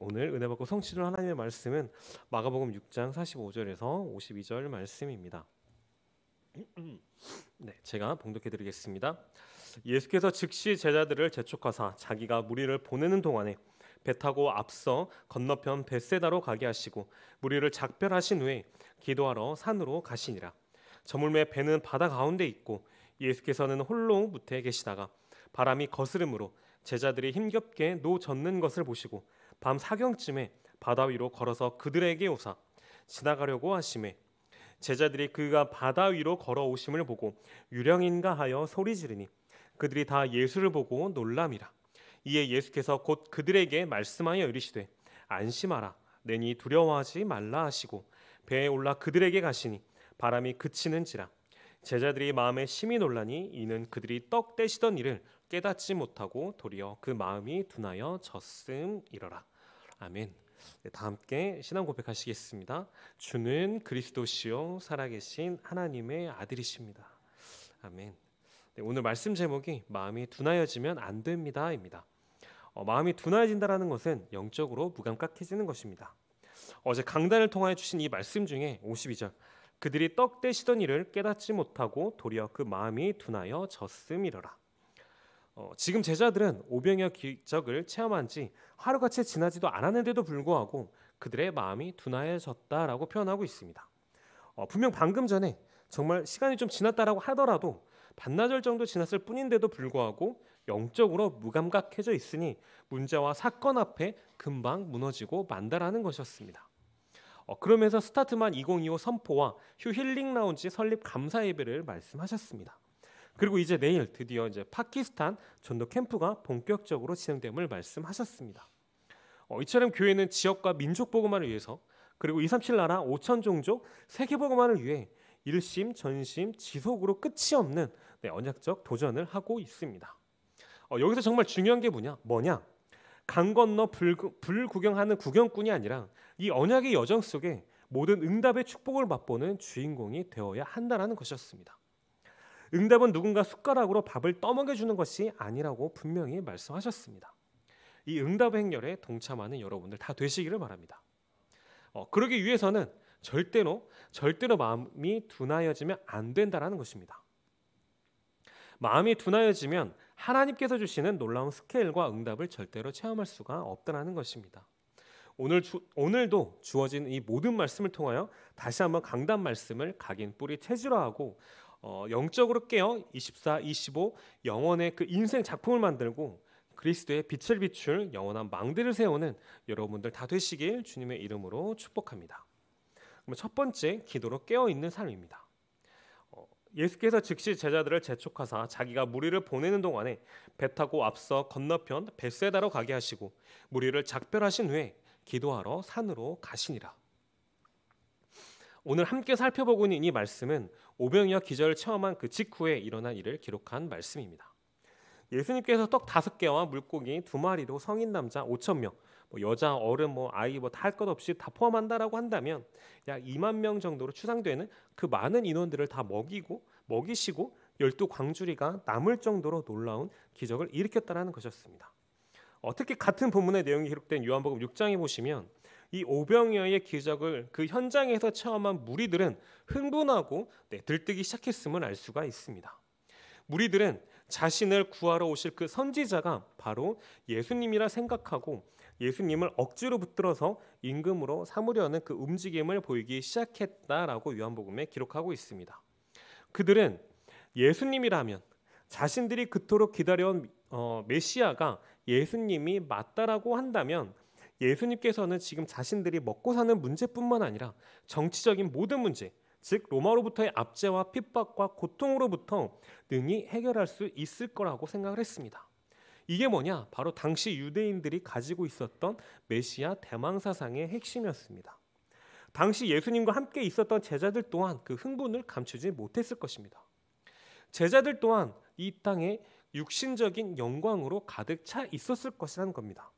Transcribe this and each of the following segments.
오늘 은혜 받고 성취를 하나님의 말씀은 마가복음 6장 45절에서 52절 말씀입니다. 네, 제가 봉독해 드리겠습니다. 예수께서 즉시 제자들을 재촉하사 자기가 무리를 보내는 동안에 배 타고 앞서 건너편 벳세다로 가게 하시고 무리를 작별하신 후에 기도하러 산으로 가시니라. 저물매 배는 바다 가운데 있고 예수께서는 홀로 무태에 계시다가 바람이 거스름으로 제자들이 힘겹게 노 젓는 것을 보시고 밤 사경쯤에 바다 위로 걸어서 그들에게 오사 지나가려고 하심에 제자들이 그가 바다 위로 걸어오심을 보고 유령인가 하여 소리 지르니 그들이 다 예수를 보고 놀람이라 이에 예수께서 곧 그들에게 말씀하여 이르시되 안심하라 내니 두려워하지 말라 하시고 배에 올라 그들에게 가시니 바람이 그치는지라 제자들이 마음에 심히 놀라니 이는 그들이 떡 떼시던 일을 깨닫지 못하고 도리어 그 마음이 둔하여 졌음이러라 아멘. 네, 다 함께 신앙 고백하시겠습니다. 주는 그리스도시요 살아계신 하나님의 아들이십니다. 아멘. 네, 오늘 말씀 제목이 마음이 둔하여지면 안 됩니다입니다. 어, 마음이 둔하여진다라는 것은 영적으로 무감각해지는 것입니다. 어제 강단을 통하여 주신 이 말씀 중에 52절 그들이 떡 떼시던 일을 깨닫지 못하고 도리어 그 마음이 둔하여 졌음이러라. 어, 지금 제자들은 오병이어 기적을 체험한 지 하루같이 지나지도 않았는데도 불구하고 그들의 마음이 둔화해졌다라고 표현하고 있습니다. 어, 분명 방금 전에 정말 시간이 좀 지났다라고 하더라도 반나절 정도 지났을 뿐인데도 불구하고 영적으로 무감각해져 있으니 문제와 사건 앞에 금방 무너지고 만다라는 것이었습니다. 어, 그러면서 스타트만 2025 선포와 휴 힐링 라운지 설립 감사 예배를 말씀하셨습니다. 그리고 이제 내일 드디어 이제 파키스탄 전도 캠프가 본격적으로 진행됨을 말씀하셨습니다. 어, 이처럼 교회는 지역과 민족 보고만을 위해서 그리고 237 나라 5천 종족 세계 보고만을 위해 일심 전심 지속으로 끝이 없는 네, 언약적 도전을 하고 있습니다. 어, 여기서 정말 중요한 게 뭐냐? 뭐냐? 강 건너 불, 불 구경하는 구경꾼이 아니라 이 언약의 여정 속에 모든 응답의 축복을 맛보는 주인공이 되어야 한다라는 것이었습니다. 응답은 누군가 숟가락으로 밥을 떠먹여 주는 것이 아니라고 분명히 말씀하셨습니다. 이 응답 행렬에 동참하는 여러분들 다 되시기를 바랍니다. 어, 그러기 위해서는 절대로 절대로 마음이 둔하여지면 안 된다라는 것입니다. 마음이 둔하여지면 하나님께서 주시는 놀라운 스케일과 응답을 절대로 체험할 수가 없다는 것입니다. 오늘 주, 오늘도 주어진 이 모든 말씀을 통하여 다시 한번 강단 말씀을 각인 뿌리 체질화하고 어, 영적으로 깨어 24, 25 영원의 그 인생 작품을 만들고 그리스도의 빛을 비출 영원한 망대를 세우는 여러분들 다 되시길 주님의 이름으로 축복합니다. 그럼 첫 번째 기도로 깨어 있는 삶입니다. 어, 예수께서 즉시 제자들을 재촉하사 자기가 무리를 보내는 동안에 배 타고 앞서 건너편 벳세다로 가게 하시고 무리를 작별하신 후에 기도하러 산으로 가시니라. 오늘 함께 살펴보고는 있이 말씀은 오병이어 기절을 체험한 그 직후에 일어난 일을 기록한 말씀입니다. 예수님께서 떡 다섯 개와 물고기 두 마리로 성인 남자 5천 명, 뭐 여자, 어른, 뭐 아이 뭐다할 것 없이 다 포함한다라고 한다면 약 2만 명 정도로 추상되는 그 많은 인원들을 다 먹이고 먹이시고 열두 광주리가 남을 정도로 놀라운 기적을 일으켰다라는 것이었습니다. 어, 특히 같은 본문의 내용이 기록된 요한복음 6장에 보시면 이 오병이어의 기적을 그 현장에서 체험한 무리들은 흥분하고 네, 들뜨기 시작했음을 알 수가 있습니다. 무리들은 자신을 구하러 오실 그 선지자가 바로 예수님이라 생각하고 예수님을 억지로 붙들어서 임금으로 삼으려는 그 움직임을 보이기 시작했다라고 요한복음에 기록하고 있습니다. 그들은 예수님이라면 자신들이 그토록 기다려온 어, 메시아가 예수님이 맞다라고 한다면 예수님께서는 지금 자신들이 먹고 사는 문제뿐만 아니라 정치적인 모든 문제, 즉 로마로부터의 압제와 핍박과 고통으로부터 능히 해결할 수 있을 거라고 생각을 했습니다. 이게 뭐냐? 바로 당시 유대인들이 가지고 있었던 메시아 대망 사상의 핵심이었습니다. 당시 예수님과 함께 있었던 제자들 또한 그 흥분을 감추지 못했을 것입니다. 제자들 또한 이 땅에 육신적인 영광으로 가득 차 있었을 것이라는 겁니다.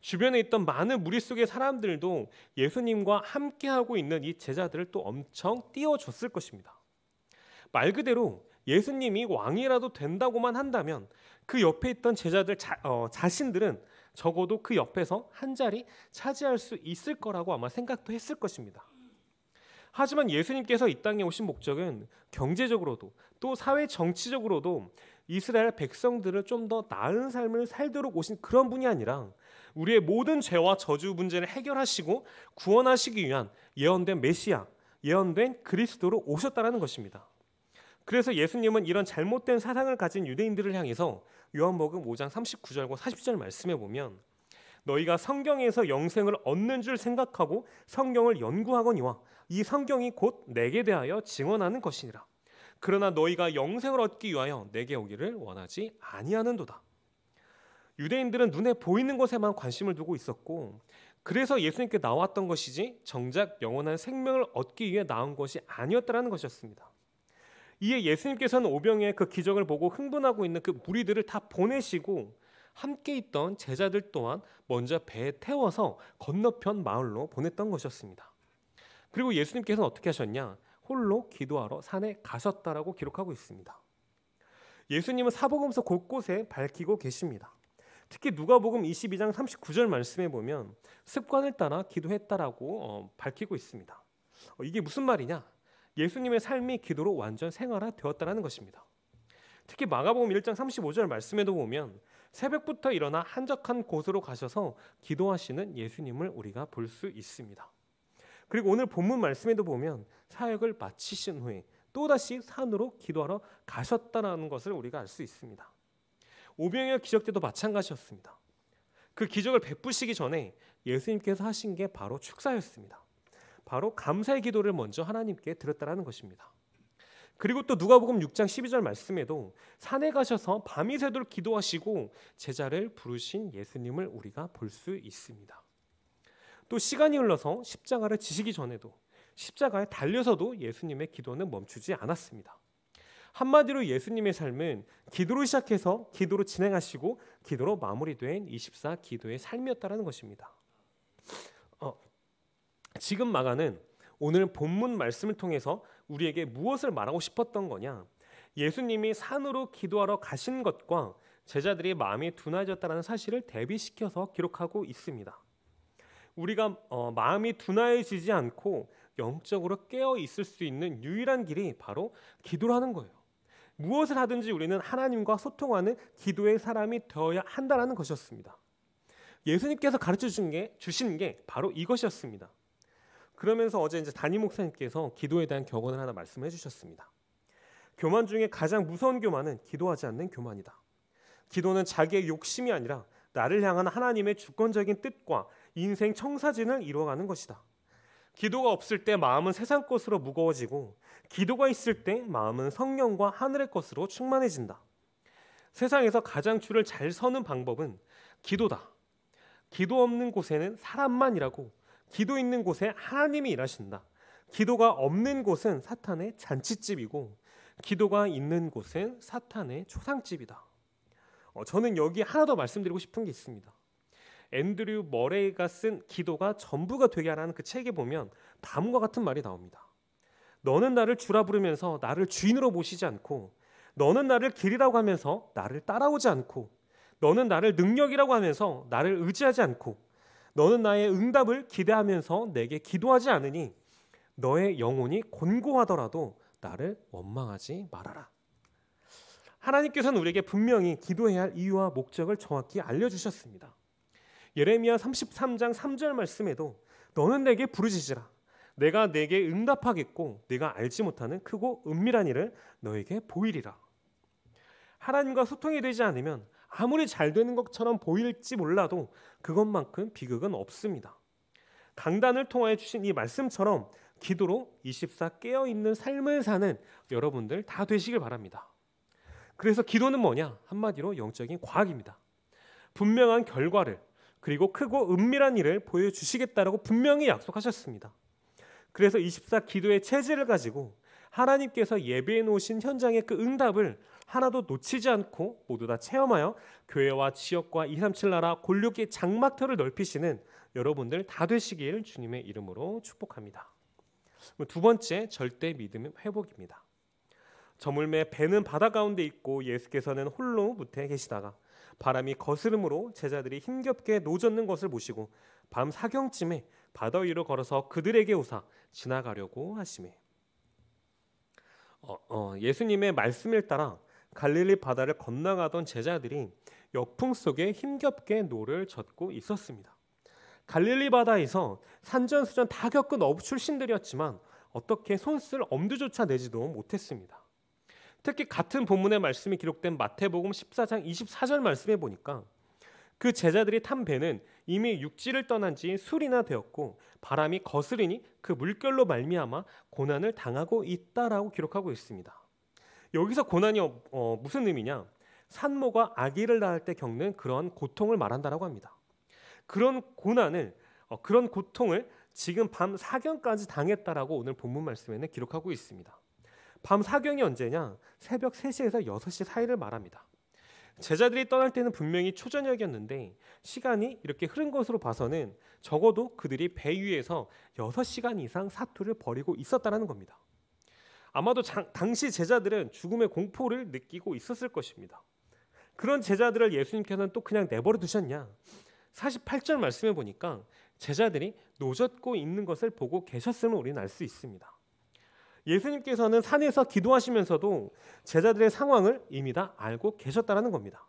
주변에 있던 많은 무리 속의 사람들도 예수님과 함께하고 있는 이 제자들을 또 엄청 띄워줬을 것입니다. 말 그대로 예수님이 왕이라도 된다고만 한다면 그 옆에 있던 제자들 자, 어, 자신들은 적어도 그 옆에서 한 자리 차지할 수 있을 거라고 아마 생각도 했을 것입니다. 하지만 예수님께서 이 땅에 오신 목적은 경제적으로도 또 사회 정치적으로도 이스라엘 백성들을 좀 더 나은 삶을 살도록 오신 그런 분이 아니라 우리의 모든 죄와 저주 문제를 해결하시고 구원하시기 위한 예언된 메시아, 예언된 그리스도로 오셨다라는 것입니다. 그래서 예수님은 이런 잘못된 사상을 가진 유대인들을 향해서 요한복음 5장 39절과 40절 말씀해 보면 너희가 성경에서 영생을 얻는 줄 생각하고 성경을 연구하거니와 이 성경이 곧 내게 대하여 증언하는 것이니라. 그러나 너희가 영생을 얻기 위하여 내게 오기를 원하지 아니하는도다. 유대인들은 눈에 보이는 것에만 관심을 두고 있었고 그래서 예수님께 나왔던 것이지 정작 영원한 생명을 얻기 위해 나온 것이 아니었다라는 것이었습니다. 이에 예수님께서는 오병의 그 기적을 보고 흥분하고 있는 그 무리들을 다 보내시고 함께 있던 제자들 또한 먼저 배에 태워서 건너편 마을로 보냈던 것이었습니다. 그리고 예수님께서는 어떻게 하셨냐? 홀로 기도하러 산에 가셨다라고 기록하고 있습니다. 예수님은 사복음서 곳곳에 밝히고 계십니다. 특히 누가복음 22장 39절 말씀에 보면 습관을 따라 기도했다라고 어, 밝히고 있습니다. 어, 이게 무슨 말이냐? 예수님의 삶이 기도로 완전 생활화되었다는 것입니다. 특히 마가복음 1장 35절 말씀에도 보면 새벽부터 일어나 한적한 곳으로 가셔서 기도하시는 예수님을 우리가 볼 수 있습니다. 그리고 오늘 본문 말씀에도 보면 사역을 마치신 후에 또다시 산으로 기도하러 가셨다는 라 것을 우리가 알 수 있습니다. 오병이어 기적 때도 마찬가지였습니다. 그 기적을 베푸시기 전에 예수님께서 하신 게 바로 축사였습니다. 바로 감사의 기도를 먼저 하나님께 드렸다라는 것입니다. 그리고 또 누가복음 6장 12절 말씀에도 산에 가셔서 밤이 새도록 기도하시고 제자를 부르신 예수님을 우리가 볼 수 있습니다. 또 시간이 흘러서 십자가를 지시기 전에도 십자가에 달려서도 예수님의 기도는 멈추지 않았습니다. 한마디로 예수님의 삶은 기도로 시작해서 기도로 진행하시고 기도로 마무리된 24 기도의 삶이었다라는 것입니다. 어, 지금 마가는 오늘 본문 말씀을 통해서 우리에게 무엇을 말하고 싶었던 거냐? 예수님이 산으로 기도하러 가신 것과 제자들이 마음이 둔해졌다는 사실을 대비시켜서 기록하고 있습니다. 우리가 어, 마음이 둔해지지 않고 영적으로 깨어 있을 수 있는 유일한 길이 바로 기도라는 거예요. 무엇을 하든지 우리는 하나님과 소통하는 기도의 사람이 되어야 한다라는 것이었습니다. 예수님께서 가르쳐 주신 게 주신 게 바로 이것이었습니다. 그러면서 어제 이제 담임 목사님께서 기도에 대한 격언을 하나 말씀해 주셨습니다. 교만 중에 가장 무서운 교만은 기도하지 않는 교만이다. 기도는 자기의 욕심이 아니라 나를 향한 하나님의 주권적인 뜻과 인생 청사진을 이루어가는 것이다. 기도가 없을 때 마음은 세상 것으로 무거워지고 기도가 있을 때 마음은 성령과 하늘의 것으로 충만해진다. 세상에서 가장 줄을 잘 서는 방법은 기도다. 기도 없는 곳에는 사람만 이라고 기도 있는 곳에 하나님이 일하신다. 기도가 없는 곳은 사탄의 잔치집이고 기도가 있는 곳은 사탄의 초상집이다. 어, 저는 여기 하나 더 말씀드리고 싶은 게 있습니다. 앤드류 머레이가 쓴 기도가 전부가 되게 하라는 그 책에 보면 다음과 같은 말이 나옵니다. 너는 나를 주라 부르면서 나를 주인으로 모시지 않고 너는 나를 길이라고 하면서 나를 따라오지 않고 너는 나를 능력이라고 하면서 나를 의지하지 않고 너는 나의 응답을 기대하면서 내게 기도하지 않으니 너의 영혼이 곤고하더라도 나를 원망하지 말아라. 하나님께서는 우리에게 분명히 기도해야 할 이유와 목적을 정확히 알려주셨습니다. 예레미야 33장 3절 말씀에도 너는 내게 부르짖으라 내가 내게 응답하겠고 내가 알지 못하는 크고 은밀한 일을 너에게 보이리라. 하나님과 소통이 되지 않으면 아무리 잘 되는 것처럼 보일지 몰라도 그것만큼 비극은 없습니다. 강단을 통하여 주신 이 말씀처럼 기도로 24 깨어 있는 삶을 사는 여러분들 다 되시길 바랍니다. 그래서 기도는 뭐냐? 한마디로 영적인 과학입니다. 분명한 결과를 그리고 크고 은밀한 일을 보여주시겠다라고 분명히 약속하셨습니다. 그래서 24 기도의 체질을 가지고 하나님께서 예배해 놓으신 현장의 그 응답을 하나도 놓치지 않고 모두 다 체험하여 교회와 지역과 237 나라 골육의 장막터를 넓히시는 여러분들 다 되시길 주님의 이름으로 축복합니다. 두 번째 절대 믿음 회복입니다. 저물매 배는 바다 가운데 있고 예수께서는 홀로 무태 계시다가 바람이 거스름으로 제자들이 힘겹게 노젓는 것을 보시고 밤 사경쯤에 바다 위로 걸어서 그들에게 오사 지나가려고 하시에 어, 어, 예수님의 말씀을 따라 갈릴리 바다를 건너가던 제자들이 역풍 속에 힘겹게 노를 젓고 있었습니다. 갈릴리 바다에서 산전수전 다 겪은 어부 출신들이었지만 어떻게 손쓸 엄두조차 내지도 못했습니다. 특히 같은 본문의 말씀이 기록된 마태복음 14장 24절 말씀에 보니까 그 제자들이 탄 배는 이미 육지를 떠난 지 술이나 되었고 바람이 거스르니그 물결로 말미암아 고난을 당하고 있다라고 기록하고 있습니다. 여기서 고난이 어, 무슨 의미냐? 산모가 아기를 낳을 때 겪는 그런 고통을 말한다라고 합니다. 그런 고난을 어, 그런 고통을 지금 밤 사경까지 당했다라고 오늘 본문 말씀에는 기록하고 있습니다. 밤 사경이 언제냐? 새벽 3시에서 6시 사이를 말합니다. 제자들이 떠날 때는 분명히 초저녁이었는데 시간이 이렇게 흐른 것으로 봐서는 적어도 그들이 배 위에서 6시간 이상 사투를 벌이고 있었다는 겁니다. 아마도 장, 당시 제자들은 죽음의 공포를 느끼고 있었을 것입니다. 그런 제자들을 예수님께서는 또 그냥 내버려 두셨냐? 48절 말씀해 보니까 제자들이 노젓고 있는 것을 보고 계셨으면 우리는 알 수 있습니다. 예수님께서는 산에서 기도하시면서도 제자들의 상황을 이미 다 알고 계셨다라는 겁니다.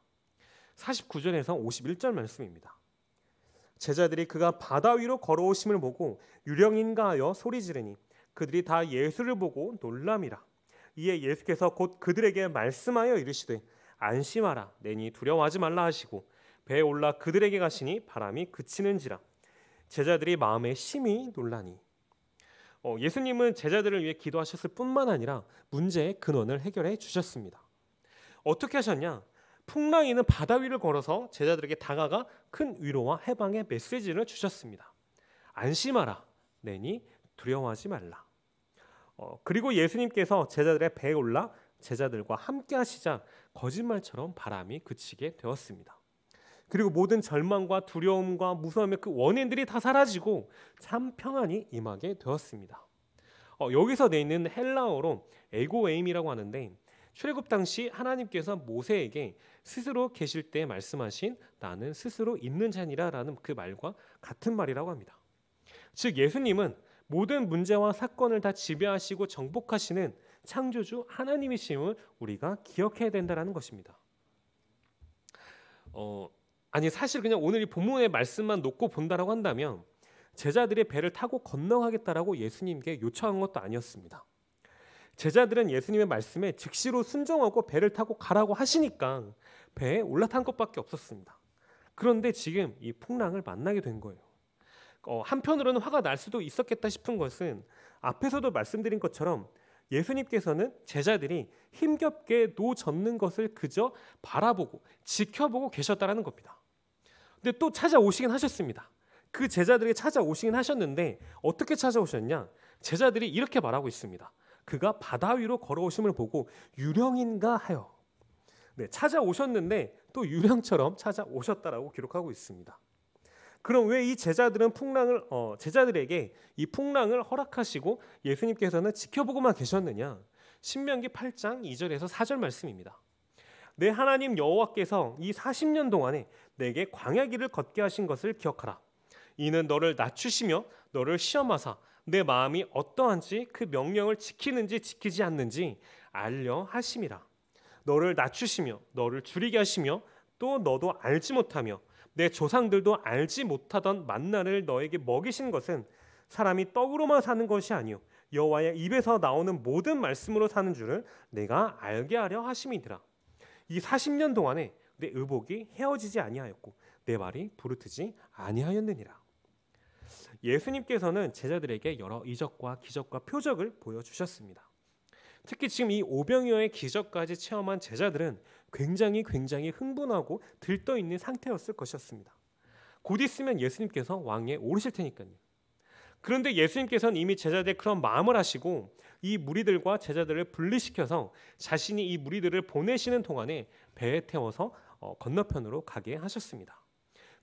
49절에서 51절 말씀입니다. 제자들이 그가 바다 위로 걸어오심을 보고 유령인가 하여 소리 지르니 그들이 다 예수를 보고 놀람이라. 이에 예수께서 곧 그들에게 말씀하여 이르시되 안심하라 내니 두려워하지 말라 하시고 배에 올라 그들에게 가시니 바람이 그치는지라 제자들이 마음에 심히 놀라니 어, 예수님은 제자들을 위해 기도하셨을 뿐만 아니라 문제의 근원을 해결해 주셨습니다. 어떻게 하셨냐? 풍랑이는 바다 위를 걸어서 제자들에게 다가가 큰 위로와 해방의 메시지를 주셨습니다. 안심하라, 내니 두려워하지 말라. 어, 그리고 예수님께서 제자들의 배에 올라 제자들과 함께 하시자 거짓말처럼 바람이 그치게 되었습니다. 그리고 모든 절망과 두려움과 무서움의 그 원인들이 다 사라지고 참 평안이 임하게 되었습니다. 어, 여기서 내 있는 헬라어로 에고에임이라고 하는데 출애굽 당시 하나님께서 모세에게 스스로 계실 때 말씀하신 나는 스스로 있는 자니라라는 그 말과 같은 말이라고 합니다. 즉 예수님은 모든 문제와 사건을 다 지배하시고 정복하시는 창조주 하나님이심을 우리가 기억해야 된다라는 것입니다. 어, 아니 사실 그냥 오늘 이 본문의 말씀만 놓고 본다라고 한다면 제자들의 배를 타고 건너가겠다라고 예수님께 요청한 것도 아니었습니다. 제자들은 예수님의 말씀에 즉시로 순종하고 배를 타고 가라고 하시니까 배에 올라탄 것밖에 없었습니다. 그런데 지금 이 풍랑을 만나게 된 거예요. 어, 한편으로는 화가 날 수도 있었겠다 싶은 것은 앞에서도 말씀드린 것처럼 예수님께서는 제자들이 힘겹게 노 젓는 것을 그저 바라보고 지켜보고 계셨다라는 겁니다. 근데 또 찾아오시긴 하셨습니다. 그 제자들이 찾아오시긴 하셨는데 어떻게 찾아오셨냐? 제자들이 이렇게 말하고 있습니다. 그가 바다 위로 걸어오심을 보고 유령인가 하여 네, 찾아오셨는데 또 유령처럼 찾아오셨다라고 기록하고 있습니다. 그럼 왜 이 제자들은 풍랑을 어, 제자들에게 이 풍랑을 허락하시고 예수님께서는 지켜보고만 계셨느냐? 신명기 8장 2절에서 4절 말씀입니다. 내 하나님 여호와께서 이 40년 동안에 내게 광야 길을 걷게 하신 것을 기억하라. 이는 너를 낮추시며 너를 시험하사 내 마음이 어떠한지 그 명령을 지키는지 지키지 않는지 알려 하심이라. 너를 낮추시며 너를 줄이게 하시며 또 너도 알지 못하며 내 조상들도 알지 못하던 만나를 너에게 먹이신 것은 사람이 떡으로만 사는 것이 아니요 여호와의 입에서 나오는 모든 말씀으로 사는 줄을 내가 알게 하려 하심이니라. 이 40년 동안에 내 의복이 헤어지지 아니하였고 내 말이 부르트지 아니하였느니라. 예수님께서는 제자들에게 여러 이적과 기적과 표적을 보여주셨습니다. 특히 지금 이 오병이어의 기적까지 체험한 제자들은 굉장히 굉장히 흥분하고 들떠 있는 상태였을 것이었습니다. 곧 있으면 예수님께서 왕에 오르실 테니까요. 그런데 예수님께서는 이미 제자들의 그런 마음을 하시고 이 무리들과 제자들을 분리시켜서 자신이 이 무리들을 보내시는 동안에 배에 태워서 어, 건너편으로 가게 하셨습니다.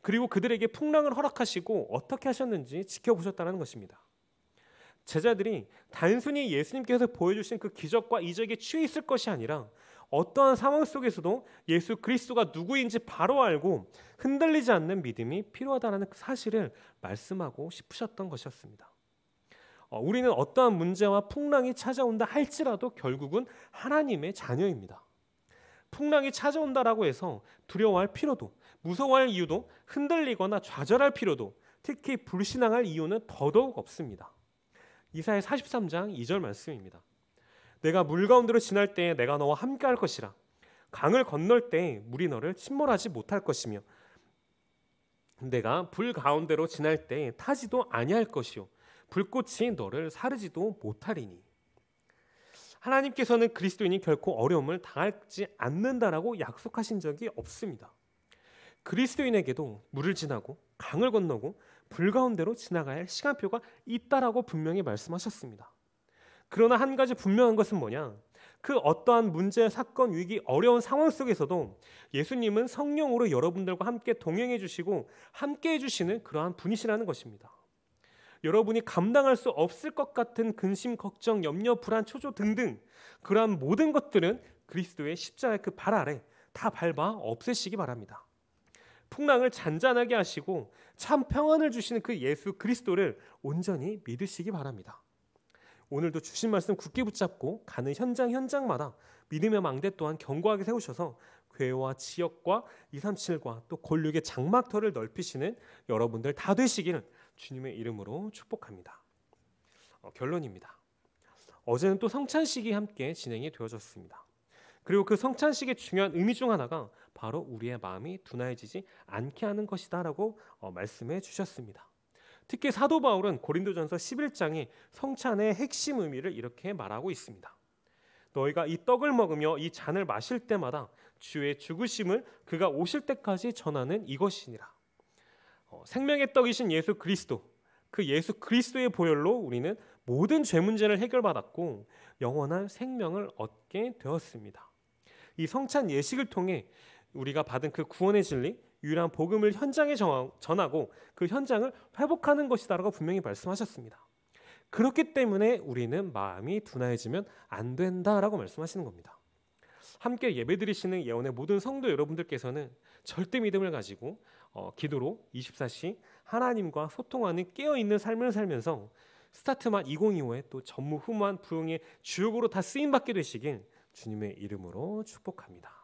그리고 그들에게 풍랑을 허락하시고 어떻게 하셨는지 지켜보셨다는 것입니다. 제자들이 단순히 예수님께서 보여주신 그 기적과 이적에 취해 있을 것이 아니라 어떠한 상황 속에서도 예수 그리스도가 누구인지 바로 알고 흔들리지 않는 믿음이 필요하다는 그 사실을 말씀하고 싶으셨던 것이었습니다. 어, 우리는 어떠한 문제와 풍랑이 찾아온다 할지라도 결국은 하나님의 자녀입니다. 풍랑이 찾아온다라고 해서 두려워할 필요도 무서워할 이유도 흔들리거나 좌절할 필요도 특히 불신앙할 이유는 더더욱 없습니다. 이사의 43장 2절 말씀입니다. 내가 물 가운데로 지날 때 내가 너와 함께 할 것이라 강을 건널 때 물이 너를 침몰하지 못할 것이며 내가 불 가운데로 지날 때 타지도 아니할 것이요 불꽃이 너를 사르지도 못하리니 하나님께서는 그리스도인이 결코 어려움을 당하지 않는다라고 약속하신 적이 없습니다. 그리스도인에게도 물을 지나고 강을 건너고 불 가운데로 지나가야 할 시간표가 있다라고 분명히 말씀하셨습니다. 그러나 한 가지 분명한 것은 뭐냐? 그 어떠한 문제, 사건, 위기, 어려운 상황 속에서도 예수님은 성령으로 여러분들과 함께 동행해 주시고 함께 해 주시는 그러한 분이시라는 것입니다. 여러분이 감당할 수 없을 것 같은 근심, 걱정, 염려, 불안, 초조 등등 그러한 모든 것들은 그리스도의 십자가의 그 발 아래 다 밟아 없애시기 바랍니다. 풍랑을 잔잔하게 하시고 참 평안을 주시는 그 예수 그리스도를 온전히 믿으시기 바랍니다. 오늘도 주신 말씀 굳게 붙잡고 가는 현장 현장마다 믿음의 망대 또한 견고하게 세우셔서 괴와 지역과 237과 또 권력의 장막터를 넓히시는 여러분들 다 되시기를 주님의 이름으로 축복합니다. 어, 결론입니다. 어제는 또 성찬식이 함께 진행이 되어졌습니다. 그리고 그 성찬식의 중요한 의미 중 하나가 바로 우리의 마음이 둔화해지지 않게 하는 것이다라고 어, 말씀해 주셨습니다. 특히 사도 바울은 고린도전서 11장에 성찬의 핵심 의미를 이렇게 말하고 있습니다. 너희가 이 떡을 먹으며 이 잔을 마실 때마다 주의 죽으심을 그가 오실 때까지 전하는 이것이니라. 어, 생명의 떡이신 예수 그리스도 그 예수 그리스도의 보혈로 우리는 모든 죄 문제를 해결받았고 영원한 생명을 얻게 되었습니다. 이 성찬 예식을 통해 우리가 받은 그 구원의 진리, 유일한 복음을 현장에 전하고 그 현장을 회복하는 것이다라고 분명히 말씀하셨습니다. 그렇기 때문에 우리는 마음이 둔화해지면 안 된다라고 말씀하시는 겁니다. 함께 예배드리시는 예언의 모든 성도 여러분들께서는 절대 믿음을 가지고 어, 기도로 24시 하나님과 소통하는 깨어있는 삶을 살면서 스타트만 2025에 또 전무후무한 부흥의 주역으로 다 쓰임받게 되시길 주님의 이름으로 축복합니다.